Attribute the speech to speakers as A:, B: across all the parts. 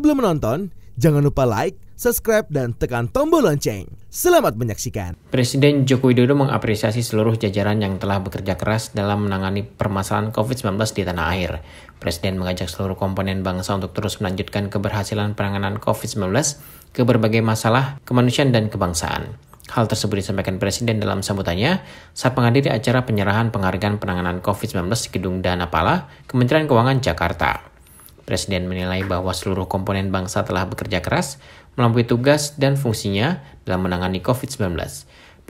A: Sebelum menonton, jangan lupa like, subscribe, dan tekan tombol lonceng. Selamat menyaksikan.
B: Presiden Joko Widodo mengapresiasi seluruh jajaran yang telah bekerja keras dalam menangani permasalahan COVID-19 di tanah air. Presiden mengajak seluruh komponen bangsa untuk terus melanjutkan keberhasilan penanganan COVID-19 ke berbagai masalah kemanusiaan dan kebangsaan. Hal tersebut disampaikan Presiden dalam sambutannya saat menghadiri acara penyerahan penghargaan penanganan COVID-19 di Gedung Pala, Kementerian Keuangan Jakarta. Presiden menilai bahwa seluruh komponen bangsa telah bekerja keras melampaui tugas dan fungsinya dalam menangani COVID-19.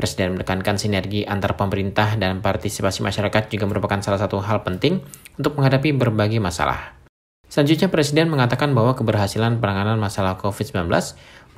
B: Presiden menekankan sinergi antar pemerintah dan partisipasi masyarakat juga merupakan salah satu hal penting untuk menghadapi berbagai masalah. Selanjutnya, Presiden mengatakan bahwa keberhasilan penanganan masalah COVID-19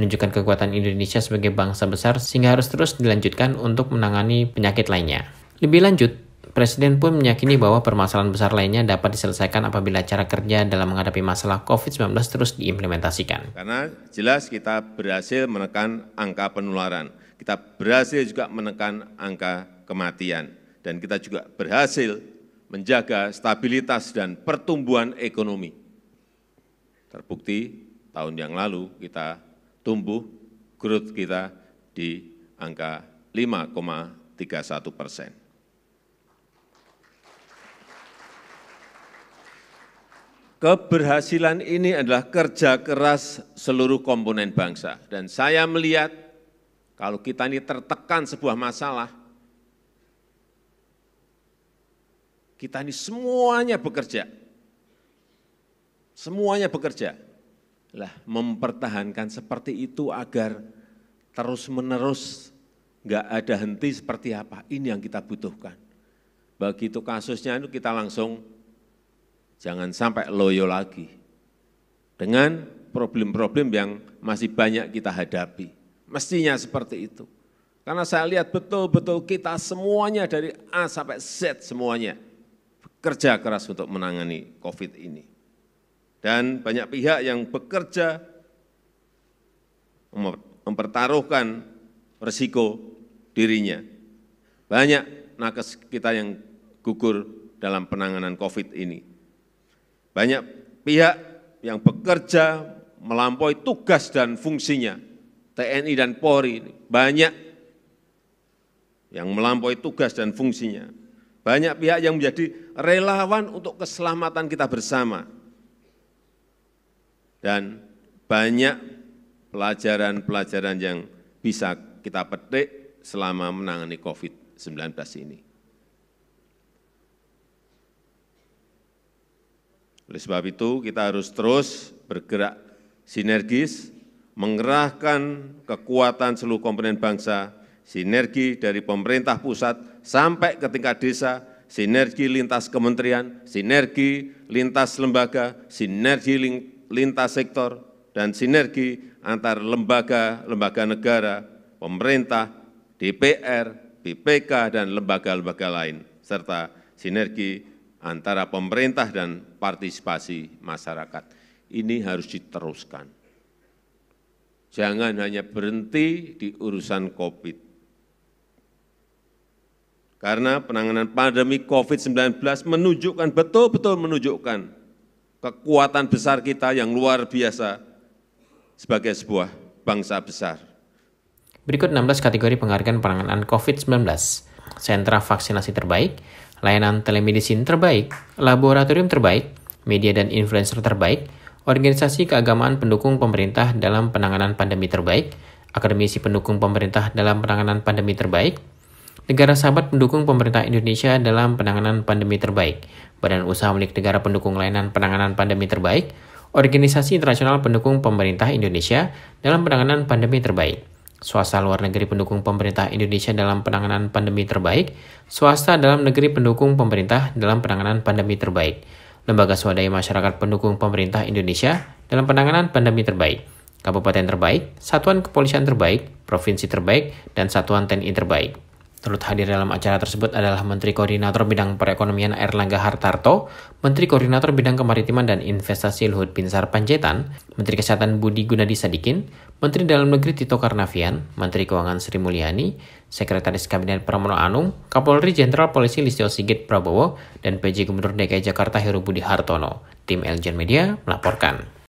B: menunjukkan kekuatan Indonesia sebagai bangsa besar sehingga harus terus dilanjutkan untuk menangani penyakit lainnya. Lebih lanjut, Presiden pun meyakini bahwa permasalahan besar lainnya dapat diselesaikan apabila cara kerja dalam menghadapi masalah COVID-19 terus diimplementasikan.
A: Karena jelas kita berhasil menekan angka penularan, kita berhasil juga menekan angka kematian, dan kita juga berhasil menjaga stabilitas dan pertumbuhan ekonomi. Terbukti tahun yang lalu kita tumbuh growth kita di angka 5,31 persen. Keberhasilan ini adalah kerja keras seluruh komponen bangsa. Dan saya melihat kalau kita ini tertekan sebuah masalah, kita ini semuanya bekerja. Semuanya bekerja. Lah, mempertahankan seperti itu agar terus-menerus enggak ada henti seperti apa. Ini yang kita butuhkan. Begitu kasusnya itu kita langsung jangan sampai loyo lagi dengan problem-problem yang masih banyak kita hadapi. Mestinya seperti itu. Karena saya lihat betul-betul kita semuanya dari A sampai Z semuanya bekerja keras untuk menangani COVID ini. Dan banyak pihak yang bekerja mempertaruhkan resiko dirinya. Banyak nakes kita yang gugur dalam penanganan COVID ini. Banyak pihak yang bekerja melampaui tugas dan fungsinya, TNI dan Polri, banyak yang melampaui tugas dan fungsinya. Banyak pihak yang menjadi relawan untuk keselamatan kita bersama. Dan banyak pelajaran-pelajaran yang bisa kita petik selama menangani COVID-19 ini. Oleh sebab itu kita harus terus bergerak sinergis, mengerahkan kekuatan seluruh komponen bangsa, sinergi dari pemerintah pusat sampai ke tingkat desa, sinergi lintas kementerian, sinergi lintas lembaga, sinergi lintas sektor, dan sinergi antar lembaga-lembaga negara, pemerintah, DPR, BPK, dan lembaga-lembaga lain, serta sinergi antara pemerintah dan partisipasi masyarakat. Ini harus diteruskan. Jangan hanya berhenti di urusan COVID. Karena penanganan pandemi COVID-19 menunjukkan, betul-betul menunjukkan kekuatan besar kita yang luar biasa
B: sebagai sebuah bangsa besar. Berikut 16 kategori penghargaan penanganan COVID-19. Sentra vaksinasi terbaik, layanan telemedicine terbaik, laboratorium terbaik, media dan influencer terbaik, organisasi keagamaan pendukung pemerintah dalam penanganan pandemi terbaik, akademisi pendukung pemerintah dalam penanganan pandemi terbaik, negara sahabat pendukung pemerintah Indonesia dalam penanganan pandemi terbaik, badan usaha milik negara pendukung layanan penanganan pandemi terbaik, organisasi internasional pendukung pemerintah Indonesia dalam penanganan pandemi terbaik swasta luar negeri pendukung pemerintah Indonesia dalam penanganan pandemi terbaik, swasta dalam negeri pendukung pemerintah dalam penanganan pandemi terbaik, lembaga swadaya masyarakat pendukung pemerintah Indonesia dalam penanganan pandemi terbaik, kabupaten terbaik, satuan kepolisian terbaik, provinsi terbaik, dan satuan TNI terbaik. Turut hadir dalam acara tersebut adalah Menteri Koordinator Bidang Perekonomian Erlangga Hartarto, Menteri Koordinator Bidang Kemaritiman dan Investasi Luhut Binsar Panjaitan, Menteri Kesehatan Budi Gunadi Sadikin, Menteri Dalam Negeri Tito Karnavian, Menteri Keuangan Sri Mulyani, Sekretaris Kabinet Pramono Anung, Kapolri Jenderal Polisi Listio Sigit Prabowo, dan PJ Gubernur DKI Jakarta Heru Budi Hartono. Tim Elgen Media melaporkan.